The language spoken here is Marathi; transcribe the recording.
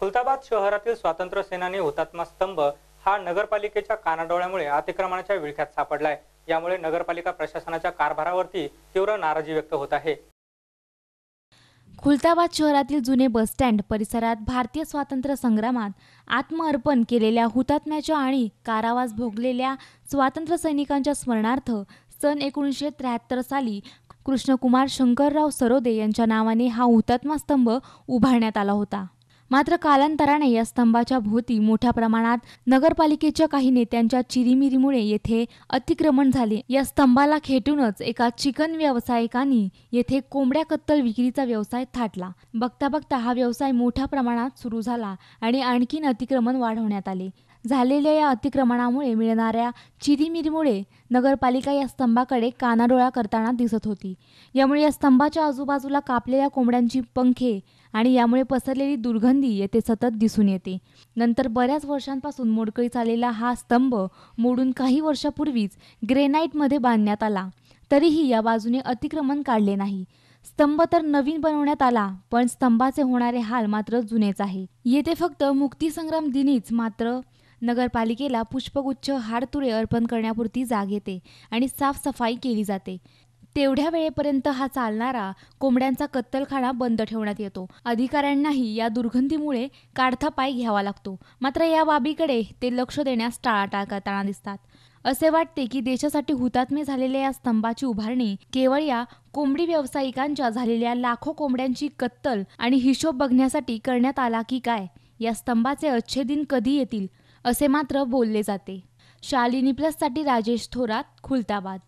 खुलताबाद शहरातील स्वातंत्र्य सेनानी हुतात्मा स्तंभ हा नगरपालिकेच्या कानाडोळ्यामुळे अतिक्रमणाच्या विळख्यात सापडलाय यामुळे नगरपालिका प्रशासनाच्या कारभारावरती तीव्र नाराजी व्यक्त होत आहे खुलताबाद शहरातील जुने बसस्टँड परिसरात भारतीय स्वातंत्र्य संग्रामात आत्मअर्पण केलेल्या हुतात्म्याच्या आणि कारावास भोगलेल्या स्वातंत्र्य सैनिकांच्या स्मरणार्थ सन एकोणीसशे त्र्याहत्तर साली कृष्णकुमार शंकरराव सरोदे यांच्या नावाने हा हुतात्मा स्तंभ उभारण्यात आला होता मात्र कालांतराने या स्तंभाच्या भोवती मोठ्या प्रमाणात नगरपालिकेच्या काही नेत्यांच्या चिरीमिरीमुळे येथे अतिक्रमण झाले या स्तंभाला खेटूनच एका चिकन व्यावसायिकांनी येथे कोंबड्या कत्तल विक्रीचा व्यवसाय थाटला बघता बघता हा व्यवसाय मोठ्या प्रमाणात सुरू झाला आणि आणखीन अतिक्रमण वाढवण्यात आले झालेल्या या अतिक्रमणामुळे मिळणाऱ्या चिरीमिरीमुळे नगरपालिका या स्तंभाकडे कानाडोळा करताना दिसत होती यामुळे या स्तंभाच्या आजूबाजूला कापलेल्या कोंबड्यांची पंखे आणि यामुळे पसरलेली दुर्गंधी येथे सतत दिसून येते नंतर बऱ्याच वर्षांपासून मोडकळी आलेला हा स्तंभ मोडून काही वर्षापूर्वीच ग्रेनाईटमध्ये बांधण्यात आला तरीही या बाजूने अतिक्रमण काढले नाही स्तंभ तर नवीन बनवण्यात आला पण स्तंभाचे होणारे हाल मात्र जुनेच आहे येथे फक्त मुक्तीसंग्राम दिनीच मात्र नगरपालिकेला पुष्पगुच्छ तुरे अर्पण करण्यापुरती जाग येते आणि साफसफाई केली जाते तेवढ्या वेळेपर्यंत हा चालणारा कोंबड्यांचा कत्तलखाना बंद ठेवण्यात येतो अधिकाऱ्यांनाही या दुर्गंधीमुळे काढता पाय घ्यावा लागतो मात्र या बाबीकडे ते लक्ष देण्यास टाळाटाळ करताना दिसतात असे वाटते की देशासाठी हुतात्मे झालेल्या या स्तंभाची उभारणी केवळ या कोंबडी व्यावसायिकांच्या झालेल्या लाखो कोंबड्यांची कत्तल आणि हिशोब बघण्यासाठी करण्यात आला की काय या स्तंभाचे अच्छे दिन कधी येतील असे मात्र बोलले जाते शालिनी प्लससाठी राजेश थोरात खुलताबाद